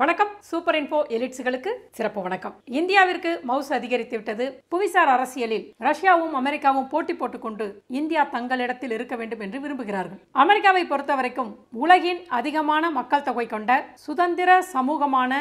வணக்கம் சூப்பர் இன்போ எலிட்ஸுகளுக்கு சிறப்பு வணக்கம் இந்தியாவிற்கு மவுஸ் அதிகரித்து விட்டது புவிசார் அரசியலில் ரஷ்யாவும் அமெரிக்காவும் போட்டி போட்டுக்கொண்டு இந்தியா தங்களிடத்தில் இருக்க வேண்டும் என்று விரும்புகிறார்கள் அமெரிக்காவை பொறுத்தவரைக்கும் உலகின் அதிகமான மக்கள் தொகை கொண்ட சுதந்திர சமூகமான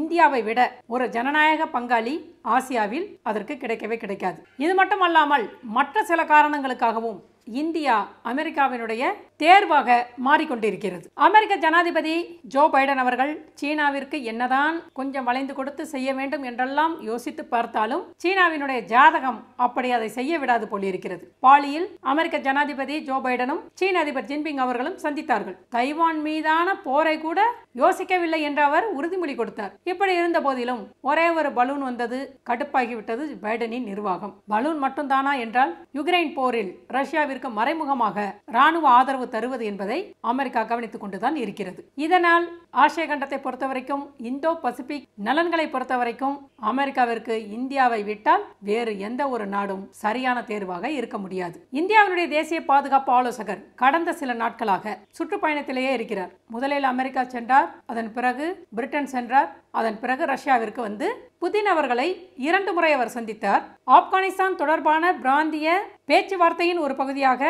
இந்தியாவை விட ஒரு ஜனநாயக பங்காளி ஆசியாவில் அதற்கு கிடைக்கவே கிடைக்காது இது மட்டுமல்லாமல் மற்ற சில காரணங்களுக்காகவும் இந்தியா அமெரிக்காவினுடைய தேர்வாக மாறிக்கொண்டிருக்கிறது அமெரிக்க ஜனாதிபதி ஜோ பைடன் அவர்கள் சீனாவிற்கு என்னதான் கொஞ்சம் வளைந்து கொடுத்து செய்ய வேண்டும் என்றெல்லாம் யோசித்து பார்த்தாலும் சீனாவினுடைய ஜாதகம் அப்படி அதை செய்ய விடாது போலிருக்கிறது பாலியில் அமெரிக்க ஜனாதிபதி ஜோ பைடனும் சீன அதிபர் ஜின்பிங் அவர்களும் சந்தித்தார்கள் தைவான் மீதான போரை கூட யோசிக்கவில்லை என்று அவர் உறுதிமொழி கொடுத்தார் இப்படி இருந்த போதிலும் ஒரே ஒரு பலூன் வந்தது கடுப்பாகிவிட்டது பைடனின் நிர்வாகம் பலூன் மட்டும்தானா என்றால் யுக்ரைன் போரில் ரஷ்யாவிற்கு மறைமுகமாக ராணுவ ஆதரவு தருவது என்பதை அமெரிக்கா கவனித்துக் கொண்டுதான் இருக்கிறது இதனால் ஆசிய கண்டத்தை பொறுத்தவரைக்கும் இந்தோ பசிபிக் நலன்களை பொறுத்தவரைக்கும் அமெரிக்காவிற்கு இந்தியாவை விட்டால் வேறு எந்த ஒரு நாடும் சரியான தேர்வாக இருக்க முடியாது இந்தியாவினுடைய தேசிய பாதுகாப்பு ஆலோசகர் கடந்த சில நாட்களாக சுற்றுப்பயணத்திலேயே இருக்கிறார் முதலில் அமெரிக்கா சென்றார் அதன் பிறகு பிரிட்டன் சென்றார் அதன் பிறகு ரஷ்யாவிற்கு வந்து புதின் அவர்களை இரண்டு முறை அவர் சந்தித்தார் ஆப்கானிஸ்தான் தொடர்பான பிராந்திய பேச்சுவார்த்தையின் ஒரு பகுதியாக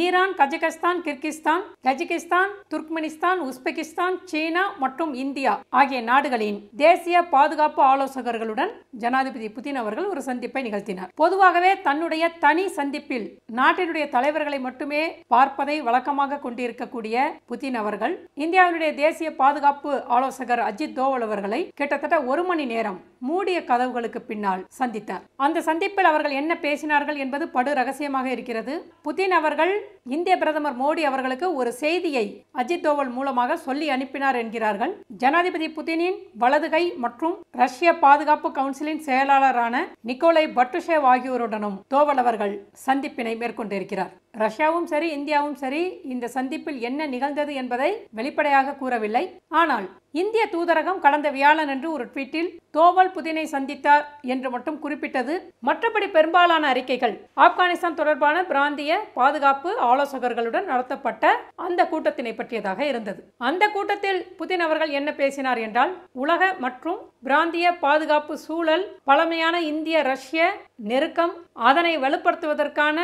Iran Kazakhstan Kyrgyzstan Tajikistan Turkmenistan Uzbekistan China மற்றும் இந்தியா ஆகிய நாடுகளின் தேசிய பாதுகாப்பு ஆலோசகர்களுடன் ஜனாதிபதி புதின் அவர்கள் ஒரு சந்திப்பை நிகழ்த்தினார் பொதுவாகவே தன்னுடைய தனி சந்திப்பில் நாட்டினுடைய தலைவர்களை மட்டுமே பார்ப்பதை வழக்கமாக கொண்டிருக்கக்கூடிய புதின் அவர்கள் இந்தியாவினுடைய தேசிய பாதுகாப்பு ஆலோசகர் அஜித் தோவல் அவர்களை கிட்டத்தட்ட ஒரு மணி நேரம் மூடிய கதவுகளுக்கு பின்னால் சந்தித்தார் அந்த சந்திப்பில் அவர்கள் என்ன பேசினார்கள் என்பது படு ரகசியமாக இருக்கிறது புதின் அவர்கள் இந்திய பிரதமர் மோடி அவர்களுக்கு ஒரு செய்தியை அஜித் தோவல் மூலமாக சொல்லி அனுப்பினார் என்கிறார்கள் ஜனாதிபதி புதினின் வலதுகை மற்றும் ரஷ்ய பாதுகாப்பு கவுன்சிலின் செயலாளரான நிக்கோலை பட்டுஷேவ் ஆகியோருடனும் தோவல் அவர்கள் சந்திப்பினை மேற்கொண்டிருக்கிறார் ரஷ்யாவும் சரி இந்தியாவும் சரி இந்த சந்திப்பில் என்ன நிகழ்ந்தது என்பதை வெளிப்படையாக கூறவில்லை ஆனால் இந்திய தூதரகம் கடந்த என்று ஒரு ட்வீட்டில் தோவல் புதினை சந்தித்தார் என்று மட்டும் குறிப்பிட்டது மற்றபடி பெரும்பாலான அறிக்கைகள் ஆப்கானிஸ்தான் தொடர்பான பிராந்திய பாதுகாப்பு ஆலோசகர்களுடன் நடத்தப்பட்ட அந்த கூட்டத்தினை பற்றியதாக இருந்தது அந்த கூட்டத்தில் புதின் அவர்கள் என்ன பேசினார் என்றால் உலக மற்றும் பிராந்திய பாதுகாப்பு சூழல் பழமையான இந்திய ரஷ்ய நெருக்கம் அதனை வலுப்படுத்துவதற்கான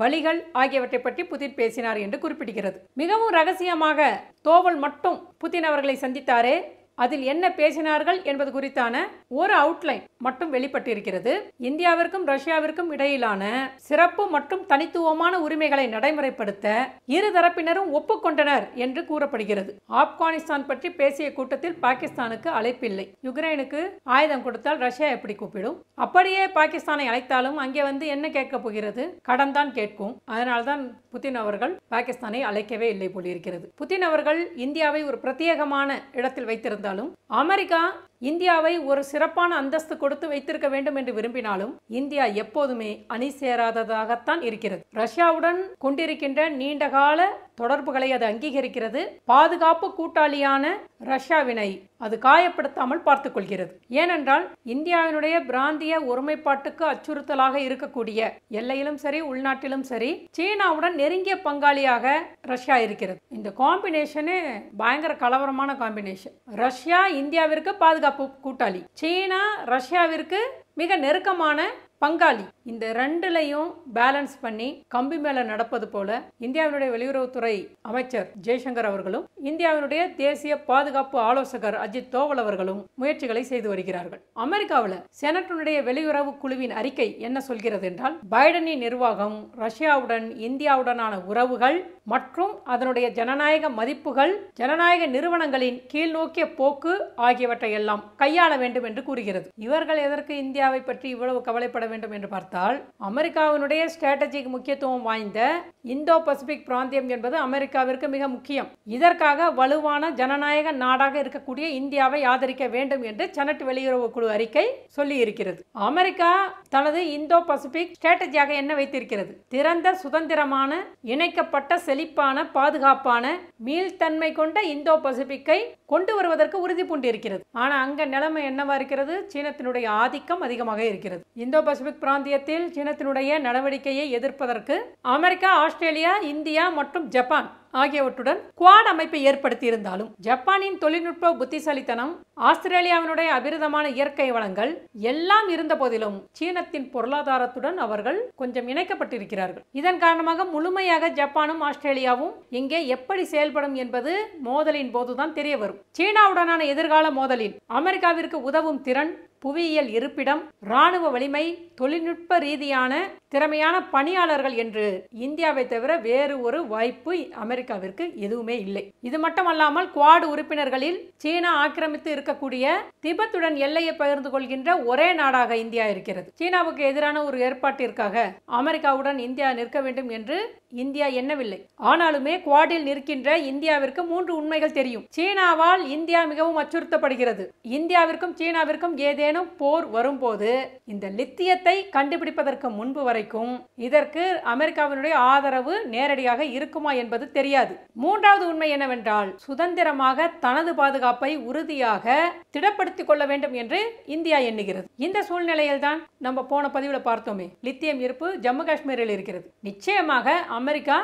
வழிகள் ஆகியவற்றை பற்றி புதின் பேசினார் என்று குறிப்பிடுகிறது மிகவும் ரகசியமாக தோவல் மட்டும் புதின் அவர்களை சந்தித்தாரே அதில் என்ன பேசினார்கள் என்பது குறித்தான ஒரு அவுட்லைன் மட்டும் வெளிப்பட்டிருக்கிறது இந்தியாவிற்கும் ரஷ்யாவிற்கும் இடையிலான சிறப்பு மற்றும் தனித்துவமான உரிமைகளை நடைமுறைப்படுத்த இரு தரப்பினரும் ஒப்புக்கொண்டனர் என்று கூறப்படுகிறது ஆப்கானிஸ்தான் பற்றி பேசிய கூட்டத்தில் பாகிஸ்தானுக்கு அழைப்பில்லை யுக்ரைனுக்கு ஆயுதம் கொடுத்தால் ரஷ்யா எப்படி கூப்பிடும் அப்படியே பாகிஸ்தானை அழைத்தாலும் அங்கே வந்து என்ன கேட்க போகிறது கடன் தான் கேட்கும் அதனால்தான் புத்தின் அவர்கள் பாகிஸ்தானை அழைக்கவே இல்லை போலிருக்கிறது புத்தின் அவர்கள் இந்தியாவை ஒரு பிரத்யேகமான இடத்தில் வைத்திருந்தார் இருந்தாலும் அமெரிக்கா இந்தியாவை ஒரு சிறப்பான அந்தஸ்து கொடுத்து வைத்திருக்க வேண்டும் என்று விரும்பினாலும் இந்தியா எப்போதுமே அணி சேராததாகத்தான் இருக்கிறது ரஷ்யாவுடன் கொண்டிருக்கின்ற நீண்டகால தொடர்புகளை அது அங்கீகரிக்கிறது பாதுகாப்பு கூட்டாளியான ரஷ்யாவினை அது காயப்படுத்தாமல் பார்த்துக் கொள்கிறது ஏனென்றால் இந்தியாவினுடைய பிராந்திய ஒருமைப்பாட்டுக்கு அச்சுறுத்தலாக இருக்கக்கூடிய எல்லையிலும் சரி உள்நாட்டிலும் சரி சீனாவுடன் நெருங்கிய பங்காளியாக ரஷ்யா இருக்கிறது இந்த காம்பினேஷனு பயங்கர கலவரமான காம்பினேஷன் ரஷ்யா இந்தியாவிற்கு பாதுகாப்பு கூட்டாளி சீனா ரஷ்யாவிற்கு மிக நெருக்கமான பங்காளி இந்த ரெண்டுலையும் பேலன்ஸ் பண்ணி கம்பி மேல நடப்பது போல இந்தியாவினுடைய வெளியுறவுத்துறை அமைச்சர் ஜெய்சங்கர் அவர்களும் இந்தியாவினுடைய தேசிய பாதுகாப்பு ஆலோசகர் அஜித் தோவல் அவர்களும் முயற்சிகளை செய்து வருகிறார்கள் அமெரிக்காவில் செனட்டினுடைய வெளியுறவு குழுவின் அறிக்கை என்ன சொல்கிறது என்றால் பைடனின் நிர்வாகம் ரஷ்யாவுடன் இந்தியாவுடனான உறவுகள் மற்றும் அதனுடைய ஜனநாயக மதிப்புகள் ஜனநாயக நிறுவனங்களின் கீழ்நோக்கிய போக்கு ஆகியவற்றை எல்லாம் கையாள வேண்டும் என்று கூறுகிறது இவர்கள் எதற்கு இந்தியாவை பற்றி இவ்வளவு கவலைப்பட வேண்டும் என்று பார்த்தால் அமெரிக்காவினுடைய ஸ்ட்ராட்டஜிக் முக்கியத்துவம் வாய்ந்த இந்தோ பசிபிக் பிராந்தியம் என்பது அமெரிக்காவிற்கு மிக முக்கியம் இதற்காக வலுவான ஜனநாயக நாடாக இருக்கக்கூடிய இந்தியாவை ஆதரிக்க வேண்டும் என்று செனட் வெளியுறவு குழு அறிக்கை சொல்லி இருக்கிறது அமெரிக்கா தனது இந்தோ பசிபிக் ஸ்ட்ராட்டஜியாக என்ன வைத்திருக்கிறது திறந்த சுதந்திரமான இணைக்கப்பட்ட செழிப்பான பாதுகாப்பான மீள்தன்மை கொண்ட இந்தோ பசிபிக்கை கொண்டு வருவதற்கு உறுதி பூண்டிருக்கிறது ஆனால் அங்க நிலைமை என்னவா இருக்கிறது சீனத்தினுடைய ஆதிக்கம் அதிகமாக இருக்கிறது இந்தோ பசிபிக் பசிபிக் பிராந்தியத்தில் சீனத்தினுடைய நடவடிக்கையை எதிர்ப்பதற்கு அமெரிக்கா ஆஸ்திரேலியா இந்தியா மற்றும் ஜப்பான் ஆகியவற்றுடன் குவாட் அமைப்பை ஏற்படுத்தியிருந்தாலும் ஜப்பானின் தொழில்நுட்ப புத்திசாலித்தனம் ஆஸ்திரேலியாவினுடைய அபிரதமான இயற்கை வளங்கள் எல்லாம் இருந்த போதிலும் சீனத்தின் பொருளாதாரத்துடன் அவர்கள் கொஞ்சம் இணைக்கப்பட்டிருக்கிறார்கள் இதன் காரணமாக முழுமையாக ஜப்பானும் ஆஸ்திரேலியாவும் இங்கே எப்படி செயல்படும் என்பது மோதலின் போதுதான் தெரிய வரும் சீனாவுடனான எதிர்கால மோதலில் அமெரிக்காவிற்கு உதவும் திறன் புவியியல் இருப்பிடம் ராணுவ வலிமை தொழில்நுட்ப ரீதியான திறமையான பணியாளர்கள் என்று இந்தியாவை தவிர வேறு ஒரு வாய்ப்பு அமெரிக்க அமெரிக்காவிற்கு எதுவுமே இல்லை இது மட்டுமல்லாமல் குவாடு உறுப்பினர்களில் சீனா ஆக்கிரமித்து இருக்கக்கூடிய திபெத்துடன் எல்லையை பகிர்ந்து கொள்கின்ற ஒரே நாடாக இந்தியா இருக்கிறது சீனாவுக்கு எதிரான ஒரு ஏற்பாட்டிற்காக அமெரிக்காவுடன் இந்தியா நிற்க வேண்டும் என்று இந்தியா எண்ணவில்லை ஆனாலுமே குவாடில் நிற்கின்ற இந்தியாவிற்கு மூன்று உண்மைகள் தெரியும் சீனாவால் இந்தியா மிகவும் அச்சுறுத்தப்படுகிறது இந்தியாவிற்கும் சீனாவிற்கும் ஏதேனும் போர் வரும்போது இந்த லித்தியத்தை கண்டுபிடிப்பதற்கு முன்பு வரைக்கும் இதற்கு அமெரிக்காவினுடைய ஆதரவு நேரடியாக இருக்குமா என்பது தெரியாது மூன்றாவது உண்மை என்னவென்றால் சுதந்திரமாக தனது பாதுகாப்பை உறுதியாக திடப்படுத்திக் கொள்ள வேண்டும் என்று இந்தியா எண்ணுகிறது இந்த சூழ்நிலையில்தான் நம்ம போன பதிவில் பார்த்தோமே லித்தியம் இருப்பு ஜம்மு காஷ்மீரில் இருக்கிறது நிச்சயமாக அமெரிக்கா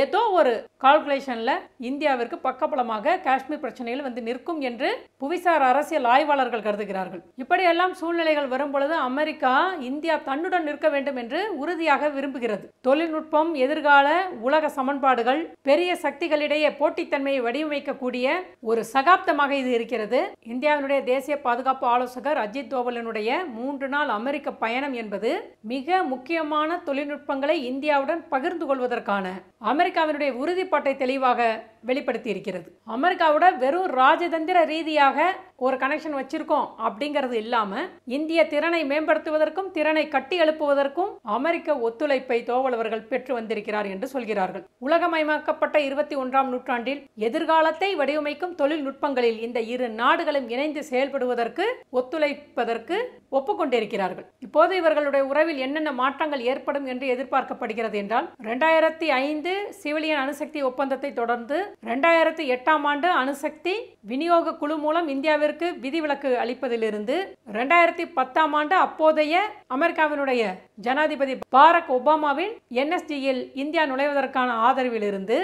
ஏதோ ஒரு கால்குலேஷன்ல இந்தியாவிற்கு பக்கபலமாக காஷ்மீர் பிரச்சனையில் வந்து நிற்கும் என்று புவிசார் அரசியல் ஆய்வாளர்கள் கருதுகிறார்கள் இப்படியெல்லாம் சூழ்நிலைகள் வரும் பொழுது அமெரிக்கா இந்தியா தன்னுடன் நிற்க வேண்டும் என்று உறுதியாக விரும்புகிறது தொழில்நுட்பம் எதிர்கால உலக சமன்பாடுகள் பெரிய சக்திகளிடையே போட்டித்தன்மையை வடிவமைக்கக்கூடிய ஒரு சகாப்தமாக இது இருக்கிறது இந்தியாவினுடைய தேசிய பாதுகாப்பு ஆலோசகர் அஜித் தோவலினுடைய மூன்று நாள் அமெரிக்க பயணம் என்பது மிக முக்கியமான தொழில்நுட்பங்களை இந்தியாவுடன் பகிர்ந்து கொள்வதற்கு செய்வதற்கான அமெரிக்காவினுடைய உறுதிப்பாட்டை தெளிவாக வெளிப்படுத்தி இருக்கிறது அமெரிக்காவோட வெறும் ராஜதந்திர ரீதியாக ஒரு கனெக்ஷன் வச்சிருக்கோம் அப்படிங்கிறது இல்லாம இந்திய திறனை மேம்படுத்துவதற்கும் திறனை கட்டி எழுப்புவதற்கும் அமெரிக்க ஒத்துழைப்பை தோவலவர்கள் பெற்று வந்திருக்கிறார் என்று சொல்கிறார்கள் உலகமயமாக்கப்பட்ட இருபத்தி ஒன்றாம் நூற்றாண்டில் எதிர்காலத்தை வடிவமைக்கும் தொழில்நுட்பங்களில் இந்த இரு நாடுகளும் இணைந்து செயல்படுவதற்கு ஒத்துழைப்பதற்கு ஒப்புக்கொண்டிருக்கிறார்கள் இப்போது இவர்களுடைய உறவில் என்னென்ன மாற்றங்கள் ஏற்படும் என்று எதிர்பார்க்கப்படுகிறது என்றால் இரண்டாயிரத்தி ஐந்து சிவிலியன் அணுசக்தி ஒப்பந்தத்தை தொடர்ந்து ரெண்டாயிரத்தி எட்டாம் ஆண்டு அணுசக்தி விநியோக குழு மூலம் இந்தியாவிற்கு விதிவிலக்கு அளிப்பதிலிருந்து ரெண்டாயிரத்தி பத்தாம் ஆண்டு அப்போதைய அமெரிக்காவினுடைய ஜனாதிபதி பாரக் ஒபாமாவின் என்எஸ்டியில் இந்தியா நுழைவதற்கான ஆதரவிலிருந்து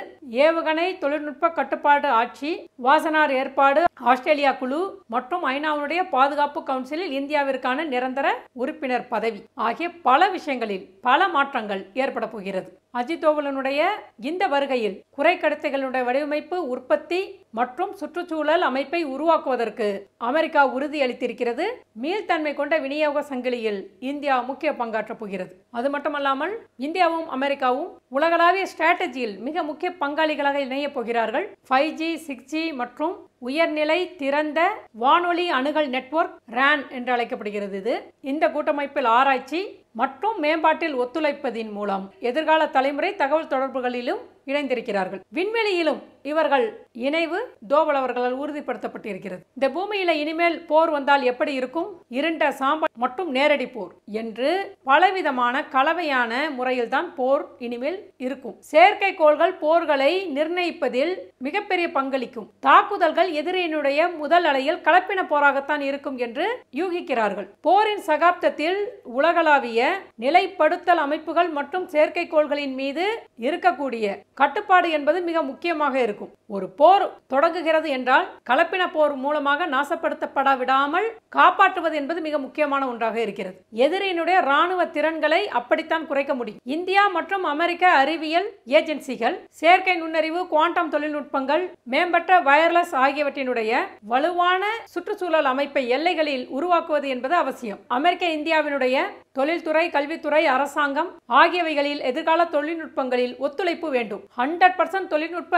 ஏவுகணை தொழில்நுட்ப கட்டுப்பாடு ஆட்சி வாசனார் ஏற்பாடு ஆஸ்திரேலியா குழு மற்றும் ஐநாவுடைய பாதுகாப்பு கவுன்சிலில் இந்தியாவிற்கான நிரந்தர உறுப்பினர் பதவி ஆகிய பல விஷயங்களில் பல மாற்றங்கள் ஏற்பட போகிறது அஜித் தோவலனுடைய இந்த வருகையில் குறை கடத்தைகளுடைய வடிவமைப்பு உற்பத்தி மற்றும் சுற்றுச்சூழல் அமைப்பை உருவாக்குவதற்கு அமெரிக்கா உறுதியளித்திருக்கிறது மீள்தன்மை கொண்ட விநியோக சங்கிலியில் இந்தியா முக்கிய பங்காற்றப் போகிறது அது மட்டுமல்லாமல் இந்தியாவும் அமெரிக்காவும் உலகளாவிய ஸ்ட்ராட்டஜியில் மிக முக்கிய பங்காளிகளாக இணையப் போகிறார்கள் ஃபைவ் ஜி சிக்ஸ் ஜி மற்றும் உயர்நிலை திறந்த வானொலி அணுகல் நெட்வொர்க் ரேன் என்று அழைக்கப்படுகிறது இது இந்த கூட்டமைப்பில் ஆராய்ச்சி மற்றும் மேம்பாட்டில் ஒத்துழைப்பதின் மூலம் எதிர்கால தலைமுறை தகவல் தொடர்புகளிலும் இணைந்திருக்கிறார்கள் விண்வெளியிலும் இவர்கள் இணைவு தோவல் அவர்களால் உறுதிப்படுத்தப்பட்டிருக்கிறது இந்த பூமியில இனிமேல் போர் வந்தால் எப்படி இருக்கும் இரண்ட சாம்பல் மற்றும் நேரடி போர் என்று பலவிதமான கலவையான முறையில் தான் போர் இனிமேல் இருக்கும் செயற்கைக்கோள்கள் போர்களை நிர்ணயிப்பதில் மிகப்பெரிய பங்களிக்கும் தாக்குதல்கள் எதிரியினுடைய முதல் அலையில் கலப்பின போராகத்தான் இருக்கும் என்று யூகிக்கிறார்கள் போரின் சகாப்தத்தில் உலகளாவிய நிலைப்படுத்தல் அமைப்புகள் மற்றும் செயற்கைக்கோள்களின் மீது இருக்கக்கூடிய கட்டுப்பாடு என்பது மிக முக்கியமாக இருக்கும் ஒரு போர் போர் தொடங்குகிறது என்றால் கலப்பின போர் மூலமாக நாசப்படுத்தப்பட விடாமல் காப்பாற்றுவது என்பது மிக முக்கியமான ஒன்றாக இருக்கிறது எதிரியினுடைய ராணுவ திறன்களை அப்படித்தான் குறைக்க முடியும் இந்தியா மற்றும் அமெரிக்க அறிவியல் ஏஜென்சிகள் செயற்கை நுண்ணறிவு குவாண்டம் தொழில்நுட்பங்கள் மேம்பட்ட வயர்லெஸ் ஆகியவற்றினுடைய வலுவான சுற்றுச்சூழல் அமைப்பை எல்லைகளில் உருவாக்குவது என்பது அவசியம் அமெரிக்க இந்தியாவினுடைய தொழில்துறை கல்வித்துறை அரசாங்கம் ஆகியவைகளில் எதிர்கால தொழில்நுட்பங்களில் ஒத்துழைப்பு வேண்டும் ஹண்ட்ரட் பர்சன்ட் தொழில்நுட்ப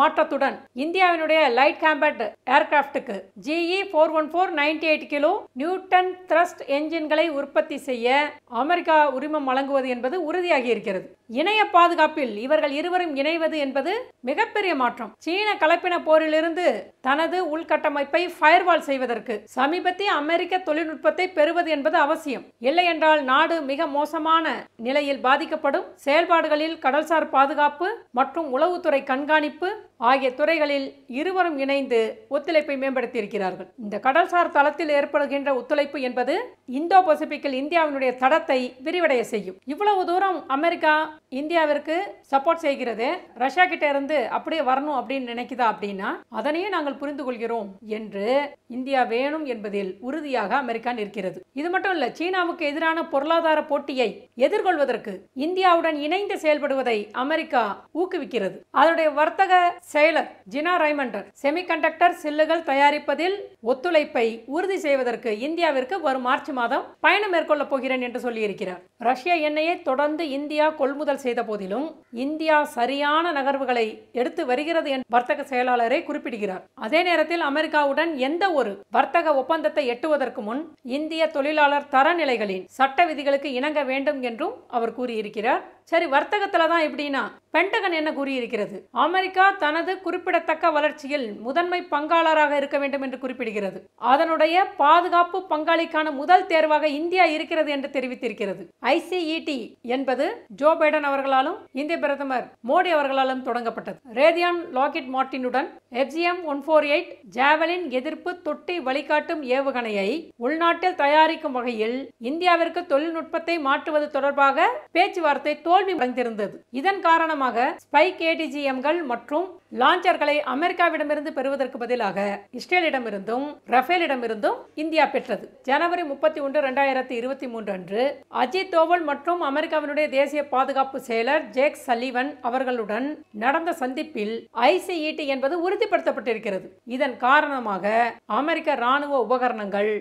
மாற்றத்துடன் இந்தியாவினுடைய லைட் கேம்பட் ஏர்கிராப்டுக்கு GE four e one four ninety eight kilo newton thrust என்ஜின்களை உற்பத்தி செய்ய அமெரிக்கா உரிமம் வழங்குவது என்பது உறுதியாகி இருக்கிறது இணைய பாதுகாப்பில் இவர்கள் இருவரும் இணைவது என்பது மிகப்பெரிய மாற்றம் சீன கலப்பின போரிலிருந்து தனது உள்கட்டமைப்பை ஃபயர்வால் செய்வதற்கு சமீபத்திய அமெரிக்க தொழில்நுட்பத்தை பெறுவது என்பது அவசியம் இல்லை என்றால் நாடு மிக மோசமான நிலையில் பாதிக்கப்படும் செயல்பாடுகளில் கடல்சார் பாதுகாப்பு மற்றும் உளவுத்துறை கண்காணிப்பு ஆகிய துறைகளில் இருவரும் இணைந்து ஒத்துழைப்பை மேம்படுத்தியிருக்கிறார்கள் இந்த கடல்சார் தளத்தில் ஏற்படுகின்ற ஒத்துழைப்பு என்பது இந்தோ பசிபிக்கில் இந்தியாவினுடைய தடத்தை விரிவடைய செய்யும் இவ்வளவு தூரம் அமெரிக்கா இந்தியாவிற்கு சப்போர்ட் செய்கிறது ரஷ்யா கிட்ட இருந்து அப்படியே வரணும் அப்படின்னு நினைக்குதா அப்படின்னா அதனையே நாங்கள் புரிந்து கொள்கிறோம் என்று இந்தியா வேணும் என்பதில் உறுதியாக அமெரிக்கா நிற்கிறது இது மட்டும் இல்ல சீனாவுக்கு எதிரான பொருளாதார போட்டியை எதிர்கொள்வதற்கு இந்தியாவுடன் இணைந்து செயல்படுவதை அமெரிக்கா ஊக்குவிக்கிறது அதனுடைய வர்த்தக செயலர் ஜினா ரைமண்டர் செமிகண்டக்டர் சில்லுகள் தயாரிப்பதில் ஒத்துழைப்பை உறுதி செய்வதற்கு இந்தியாவிற்கு வரும் மார்ச் மாதம் பயணம் மேற்கொள்ளப் போகிறேன் என்று சொல்லியிருக்கிறார் ரஷ்ய எண்ணெயை தொடர்ந்து இந்தியா கொள்முதல் செய்த போதிலும் இந்தியா சரியான நகர்வுகளை எடுத்து வருகிறது என் வர்த்தக செயலாளரை குறிப்பிடுகிறார் அதே நேரத்தில் அமெரிக்காவுடன் எந்த ஒரு வர்த்தக ஒப்பந்தத்தை எட்டுவதற்கு முன் இந்திய தொழிலாளர் தரநிலைகளின் சட்ட விதிகளுக்கு இணங்க வேண்டும் என்றும் அவர் கூறியிருக்கிறார் சரி வர்த்தகத்துல தான் எப்படின்னா பென்டகன் என்ன கூறியிருக்கிறது அமெரிக்கா தனது குறிப்பிடத்தக்க வளர்ச்சியில் முதன்மை பங்காளராக இருக்க வேண்டும் என்று குறிப்பிடுகிறது அதனுடைய பாதுகாப்பு பங்காளிக்கான முதல் தேர்வாக இந்தியா இருக்கிறது என்று தெரிவித்திருக்கிறது ஐசிஇடி e என்பது ஜோ பைடன் அவர்களாலும் இந்திய பிரதமர் மோடி அவர்களாலும் தொடங்கப்பட்டது ரேதியான் லாக்கெட் மார்டினுடன் FGM one four eight Javelin எதிர்ப்பு தொட்டி வழிகாட்டும் ஏவுகணையை உள்நாட்டில் தயாரிக்கும் வகையில் இந்தியாவிற்கு தொழில்நுட்பத்தை மாற்றுவது தொடர்பாக பேச்சுவார்த்தை தோ தோல்வி அடைந்திருந்தது இதன் காரணமாக ஸ்பை கேடிஜிஎம்கள் மற்றும் லாஞ்சர்களை அமெரிக்காவிடமிருந்து பெறுவதற்கு பதிலாக இஸ்ரேலிடமிருந்தும் ரஃபேலிடமிருந்தும் இந்தியா பெற்றது ஜனவரி முப்பத்தி ஒன்று இரண்டாயிரத்தி இருபத்தி மூன்று அன்று அஜித் தோவல் மற்றும் அமெரிக்காவினுடைய தேசிய பாதுகாப்பு செயலர் ஜேக் சலிவன் அவர்களுடன் நடந்த சந்திப்பில் ஐசிஇடி என்பது உறுதிப்படுத்தப்பட்டிருக்கிறது இதன் காரணமாக அமெரிக்க ராணுவ உபகரணங்கள்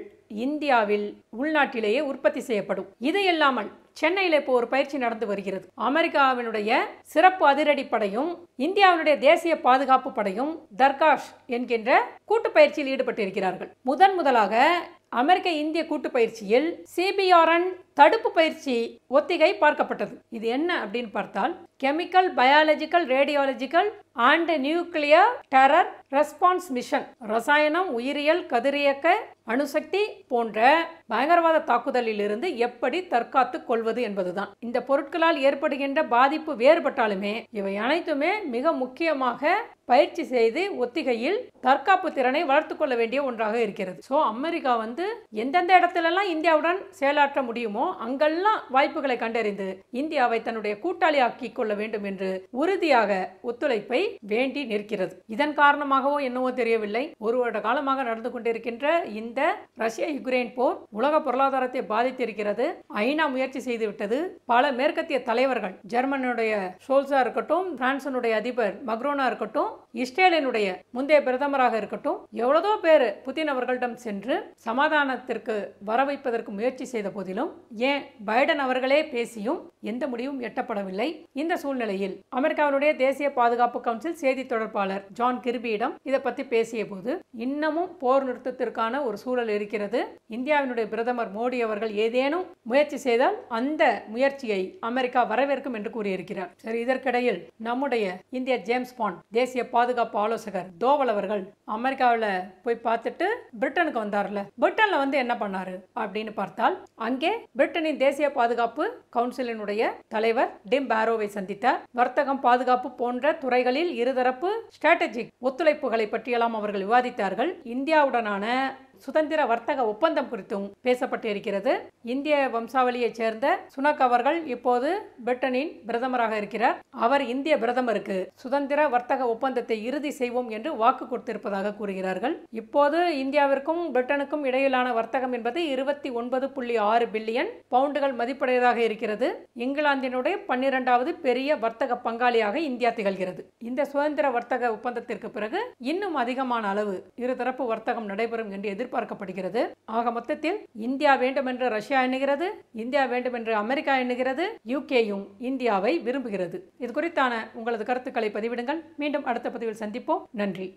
இந்தியாவில் உள்நாட்டிலேயே உற்பத்தி செய்யப்படும் இது இல்லாமல் சென்னையில் இப்போ ஒரு பயிற்சி நடந்து வருகிறது அமெரிக்காவினுடைய சிறப்பு அதிரடி படையும் இந்தியாவினுடைய தேசிய பாதுகாப்பு படையும் தர்காஷ் என்கின்ற கூட்டு பயிற்சியில் ஈடுபட்டிருக்கிறார்கள் முதன் முதலாக அமெரிக்க இந்திய கூட்டு பயிற்சியில் சிபிஆர்என் தடுப்பு பயிற்சி ஒத்திகை பார்க்கப்பட்டது இது என்ன அப்படின்னு பார்த்தால் chemical biological radiological and nuclear terror response mission ரசாயனம் உயிரியல் கதிரியக்க அணுசக்தி போன்ற பயங்கரவாத தாக்குதலில் இருந்து எப்படி தற்காத்து கொள்வது என்பதுதான் இந்த பொருட்களால் ஏற்படுகின்ற பாதிப்பு வேறுபட்டாலுமே இவை அனைத்துமே மிக முக்கியமாக பயிற்சி செய்து ஒத்திகையில் தற்காப்பு திறனை வளர்த்துக்கொள்ள வேண்டிய ஒன்றாக இருக்கிறது ஸோ அமெரிக்கா வந்து எந்தெந்த எல்லாம் இந்தியாவுடன் செயலாற்ற முடியுமோ இருக்கும் அங்கெல்லாம் வாய்ப்புகளை கண்டறிந்து இந்தியாவை தன்னுடைய கூட்டாளியாக்கி கொள்ள வேண்டும் என்று உறுதியாக ஒத்துழைப்பை வேண்டி நிற்கிறது இதன் காரணமாகவோ என்னவோ தெரியவில்லை ஒரு வருட காலமாக நடந்து கொண்டிருக்கின்ற இந்த ரஷ்யா யுக்ரைன் போர் உலக பொருளாதாரத்தை பாதித்திருக்கிறது ஐநா முயற்சி செய்துவிட்டது பல மேற்கத்திய தலைவர்கள் ஜெர்மனுடைய சோல்சா இருக்கட்டும் பிரான்சனுடைய அதிபர் மக்ரோனா இருக்கட்டும் இஸ்ரேலினுடைய முந்தைய பிரதமராக இருக்கட்டும் எவ்வளதோ பேர் புதின் அவர்களிடம் சென்று சமாதானத்திற்கு வர வைப்பதற்கு முயற்சி செய்த போதிலும் ஏன் பைடன் அவர்களே பேசியும் எந்த முடிவும் எட்டப்படவில்லை இந்த சூழ்நிலையில் அமெரிக்காவினுடைய தேசிய பாதுகாப்பு கவுன்சில் செய்தி தொடர்பாளர் ஜான் கிர்பியிடம் இதை பற்றி பேசிய போது இன்னமும் போர் நிறுத்தத்திற்கான ஒரு சூழல் இருக்கிறது இந்தியாவினுடைய பிரதமர் மோடி அவர்கள் ஏதேனும் முயற்சி செய்தால் அந்த முயற்சியை அமெரிக்கா வரவேற்கும் என்று கூறியிருக்கிறார் சரி இதற்கிடையில் நம்முடைய இந்திய ஜேம்ஸ் பாண்ட் தேசிய பாதுகாப்பு ஆலோசகர் தோவல் அவர்கள் அமெரிக்காவில் போய் பார்த்துட்டு பிரிட்டனுக்கு வந்தார்ல பிரிட்டன்ல வந்து என்ன பண்ணாரு அப்படின்னு பார்த்தால் அங்கே பிரிட்டனின் தேசிய பாதுகாப்பு கவுன்சிலினுடைய தலைவர் டிம் பாரோவை சந்தித்தார் வர்த்தகம் பாதுகாப்பு போன்ற துறைகளில் இருதரப்பு ஸ்ட்ராட்டஜிக் ஒத்துழைப்புகளை பற்றியெல்லாம் அவர்கள் விவாதித்தார்கள் இந்தியாவுடனான சுதந்திர வர்த்தக ஒப்பந்தம் குறித்தும் பேசப்பட்டு இருக்கிறது இந்திய வம்சாவளியைச் சேர்ந்த சுனக் அவர்கள் இப்போது பிரிட்டனின் பிரதமராக இருக்கிறார் அவர் இந்திய பிரதமருக்கு சுதந்திர வர்த்தக ஒப்பந்தத்தை இறுதி செய்வோம் என்று வாக்கு கொடுத்திருப்பதாக கூறுகிறார்கள் இப்போது இந்தியாவிற்கும் பிரிட்டனுக்கும் இடையிலான வர்த்தகம் என்பது இருபத்தி ஒன்பது புள்ளி ஆறு பில்லியன் பவுண்டுகள் மதிப்புடையதாக இருக்கிறது இங்கிலாந்தினுடைய பன்னிரெண்டாவது பெரிய வர்த்தக பங்காளியாக இந்தியா திகழ்கிறது இந்த சுதந்திர வர்த்தக ஒப்பந்தத்திற்கு பிறகு இன்னும் அதிகமான அளவு இருதரப்பு வர்த்தகம் நடைபெறும் என்று எதிர் எதிர்பார்க்கப்படுகிறது ஆக மொத்தத்தில் இந்தியா வேண்டும் என்று ரஷ்யா எண்ணுகிறது இந்தியா வேண்டும் என்று அமெரிக்கா எண்ணுகிறது யூகேயும் இந்தியாவை விரும்புகிறது இது குறித்தான உங்களது கருத்துக்களை பதிவிடுங்கள் மீண்டும் அடுத்த பதிவில் சந்திப்போம் நன்றி